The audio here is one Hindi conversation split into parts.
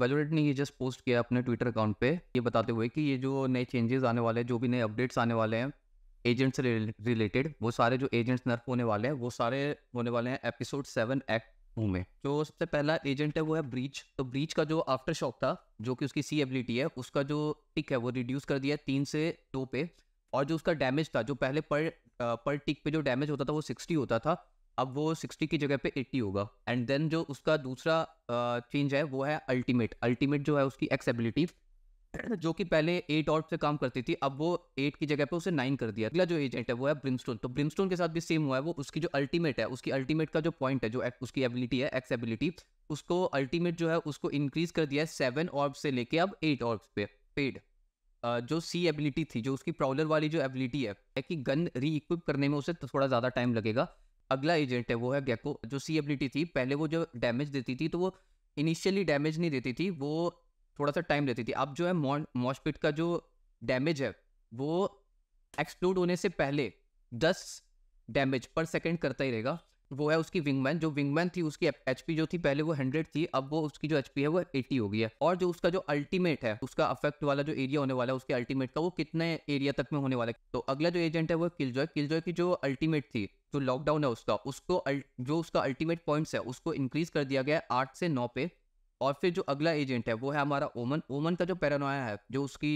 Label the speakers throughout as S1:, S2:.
S1: वेलोरेट ने ये जस्ट पोस्ट किया अपने ट्विटर अकाउंट पे ये बताते हुए कि ये जो नए चेंजेस आने वाले हैं जो भी नए अपडेट्स आने वाले हैं एजेंट्स से रिलेटेड वो सारे जो एजेंट्स नर्फ होने वाले हैं वो सारे होने वाले हैं एपिसोड सेवन एक्ट टू में जो सबसे पहला एजेंट है वो है ब्रीच तो ब्रीच का जो आफ्टर शॉक था जो कि उसकी सी एबिलिटी है उसका जो टिक है वो रिड्यूस कर दिया है तीन से दो पे और जो उसका डैमेज था जो पहले पर पर टिक पे जो डैमेज होता था वो सिक्सटी होता था अब वो सिक्सटी की जगह पे एट्टी होगा एंड देन जो उसका दूसरा चेंज है वो है अल्टीमेट अल्टीमेट जो है उसकी एक्सेबिलिटी जो कि पहले एट ऑर्ड से काम करती थी अब वो एट की जगह पे उसे नाइन कर दिया अगला जो एजेंट है वो है ब्रिमस्टोन तो ब्रिमस्टोन के साथ भी सेम हुआ है वो उसकी जो अल्टीमेट है उसकी अल्टीमेट का जो पॉइंट है जो उसकी एबिलिटी है एक्सेबिलिटी उसको अल्टीमेट जो है उसको इंक्रीज कर दिया है सेवन ऑर्ब से लेके अब एट ऑर्ब पे पेड जो सी एबिलिटी थी जो उसकी प्रॉब्लर वाली जो एबिलिटी है कि गन री इक्विप करने में उसे थोड़ा ज़्यादा टाइम लगेगा अगला एजेंट है वो है गैको जो सी एबिलिटी थी पहले वो जो डैमेज देती थी तो वो इनिशियली डैमेज नहीं देती थी वो थोड़ा सा टाइम लेती थी अब जो है मॉशपिट का जो डैमेज है वो एक्सप्लोड होने से पहले दस डैमेज पर सेकेंड करता ही रहेगा वो है उसकी विंगमैन जो विंगमैन थी उसकी एचपी जो थी पहले वो हंड्रेड थी अब वो उसकी जो एचपी है वो एटी हो गई है और जो उसका जो अल्टीमेट है उसका अफेक्ट वाला जो एरिया होने वाला है उसके अल्टीमेट का वो कितने एरिया तक में होने वाला है तो अगला जो एजेंट है वो किलजॉय किलजॉय की जो अल्टीमेट थी जो लॉकडाउन है उसका उसको जो उसका अल्टीमेट पॉइंट्स है उसको इंक्रीज कर दिया गया है आठ से नौ पे और फिर जो अगला एजेंट है वो है हमारा ओमन ओमन का जो पैरानोया है जो उसकी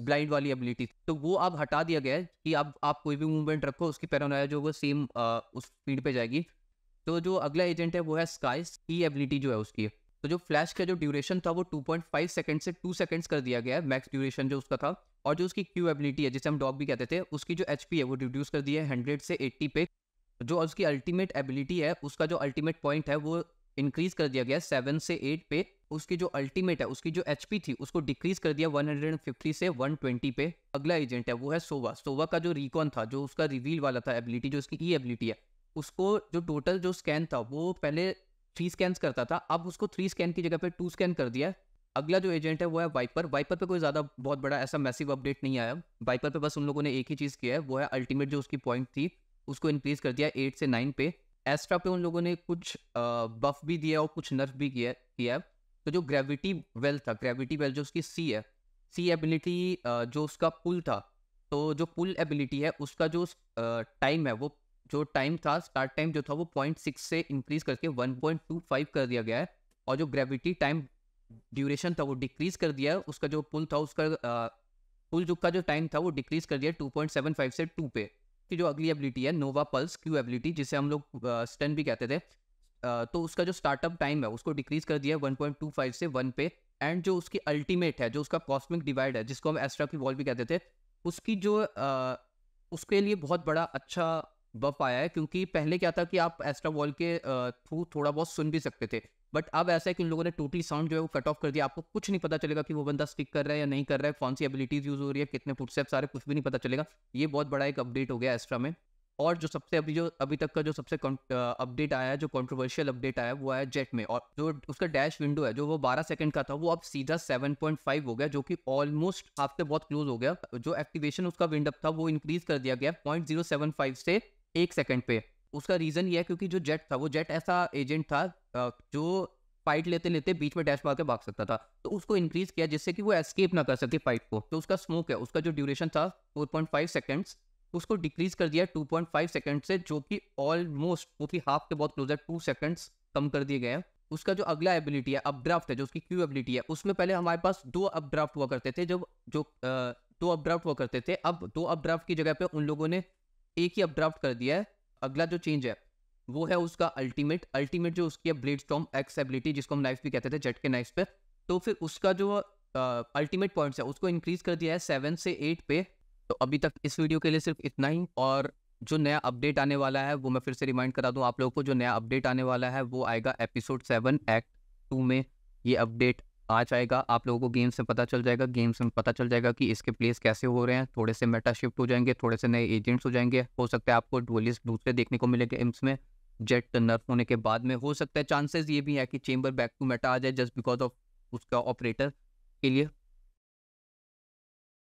S1: ब्लाइंड वाली एबिलिटी तो वो अब हटा दिया गया है कि अब आप कोई भी मूवमेंट रखो उसकी पैरानोया जो वो सेम उस स्पीड पे जाएगी तो जो अगला एजेंट है वो है स्काई की एबिलिटी जो है उसकी तो जो फ्लैश का जो ड्यूरेशन था वो 2.5 पॉइंट सेकंड से 2 सेकंड्स कर दिया गया है मैक्स ड्यूरेशन जो उसका था और जो उसकी क्यू एबिलिटी है जिसे हम डॉग भी कहते थे उसकी जो एच है वो रिड्यूस कर दिया है हंड्रेड से एट्टी पे जो उसकी अल्टीमेट एबिलिटी है उसका जो अल्टीमेट पॉइंट है वो इंक्रीज कर दिया गया है सेवन से एट पे उसकी जो अल्टीमेट है उसकी जो एच थी उसको डिक्रीज कर दिया 150 से 120 पे अगला एजेंट है वो है सोवा सोवा का जो रिकॉन था जो उसका रिवील वाला था एबिलिटी जो उसकी ई e एबिलिटी है उसको जो टोटल जो स्कैन था वो पहले थ्री स्कैन करता था अब उसको थ्री स्कैन की जगह पर टू स्कैन कर दिया अगला जो एजेंट है वो है वाइपर वाइपर पे कोई ज़्यादा बहुत बड़ा ऐसा मैसिव अपडेट नहीं आया वाइपर पे बस उन लोगों ने एक ही चीज़ किया है वो है अल्टीमेट जो उसकी पॉइंट थी उसको इंक्रीज कर दिया एट से नाइन पे एस्ट्रा पे उन लोगों ने कुछ बफ भी दिया और कुछ नर्फ भी किया किया तो जो ग्रेविटी वेल था ग्रेविटी वेल जो उसकी सी है सी एबिलिटी जो उसका पुल था तो जो पुल एबिलिटी है उसका जो टाइम है वो जो टाइम था स्टार्ट टाइम जो था वो पॉइंट सिक्स से इंक्रीज करके वन पॉइंट टू फाइव कर दिया गया है और जो ग्रेविटी टाइम ड्यूरेशन था वो डिक्रीज कर दिया है उसका जो पुल था उसका पुल जो का जो टाइम था वो डिक्रीज कर दिया टू पॉइंट सेवन फाइव से टू पे की जो अगली एबिलिटी है नोवा पल्स क्यू एबिलिटी जिसे हम लोग स्टन भी कहते थे तो उसका जो स्टार्टअप टाइम है उसको डिक्रीज कर दिया फाइव से वन पे एंड जो उसकी अल्टीमेट है जो उसका कॉस्मिक डिवाइड है जिसको हम एस्ट्रा की वॉल भी कहते थे उसकी जो आ, उसके लिए बहुत बड़ा अच्छा बफ आया है क्योंकि पहले क्या था कि आप एस्ट्रा वॉल के थ्रू थोड़ा बहुत सुन भी सकते थे बट अब ऐसा है कि उन लोगों ने टोटली साउंड जो है वो कट ऑफ कर दिया आपको कुछ नहीं पता चलेगा कि वो बंदा स्टिक कर रहा है या नहीं कर रहा है कौन सी एबिलिटीज यूज हो रही है कितने फुटस्टेप सारे कुछ भी नहीं पता चलेगा ये बहुत बड़ा एक अपडेट हो गया एस्ट्रा में और जो सबसे अभी जो अभी तक का जो सबसे अपडेट आया है जो कंट्रोवर्शियल अपडेट आया है वो आया जेट में और जो उसका डैश विंडो है जो वो 12 सेकंड का था वो अब सीधा 7.5 हो गया जो कि ऑलमोस्ट हाफ से बहुत क्लोज हो गया जो एक्टिवेशन उसका विंडअप था वो इंक्रीज कर दिया गया पॉइंट से एक सेकेंड पे उसका रीजन ये है क्योंकि जो जेट था वो जेट ऐसा एजेंट था जो फाइट लेते लेते बीच में डैश मार के भाग सकता था तो उसको इंक्रीज किया जिससे कि वो एस्केप ना कर सके फाइट को तो उसका स्मोक है उसका जो ड्यूरेशन था फाइव सेकंड्स उसको डिक्रीज कर दिया टू पॉइंट फाइव सेकंड से जो कि ऑलमोस्ट वो उसकी हाफ के बहुत क्लोज है टू सेकेंड्स कम कर दिए गए हैं उसका जो अगला एबिलिटी है अपड्राफ्ट है जो उसकी क्यू एबिलिटी है उसमें पहले हमारे पास दो अपड्राफ्ट हुआ करते थे जब जो दो अपड्राफ्ट हुआ करते थे अब दो अपड्राफ्ट की जगह पे उन लोगों ने एक ही अपड्राफ्ट कर दिया है अगला जो चेंज है वो है उसका अल्टीमेट अल्टीमेट जो उसकी है ब्लेड स्टॉम एक्स एबिलिटी जिसको हम नाइफ भी कहते थे जेट के नाइफ पे तो फिर उसका जो अल्टीमेट पॉइंट्स है उसको इंक्रीज कर दिया है सेवन से एट पे तो अभी तक इस वीडियो के लिए सिर्फ इतना ही और जो नया अपडेट आने वाला है वो मैं फिर से रिमाइंड करा दूं आप लोगों को जो नया अपडेट आने वाला है वो आएगा एपिसोड सेवन एक्ट टू में ये अपडेट आ जाएगा आप लोगों को गेम्स में पता चल जाएगा गेम्स में पता चल जाएगा कि इसके प्लेस कैसे हो रहे हैं थोड़े से मेटा शिफ्ट हो जाएंगे थोड़े से नए एजेंट्स हो जाएंगे हो सकता है आपको डुअलिस्ट दूसरे देखने को मिलेंगे एम्स में जेट नर्फ होने के बाद में हो सकता है चांसेस ये भी है कि चेंबर बैक टू मेटा आ जाए जस्ट बिकॉज ऑफ उसका ऑपरेटर के लिए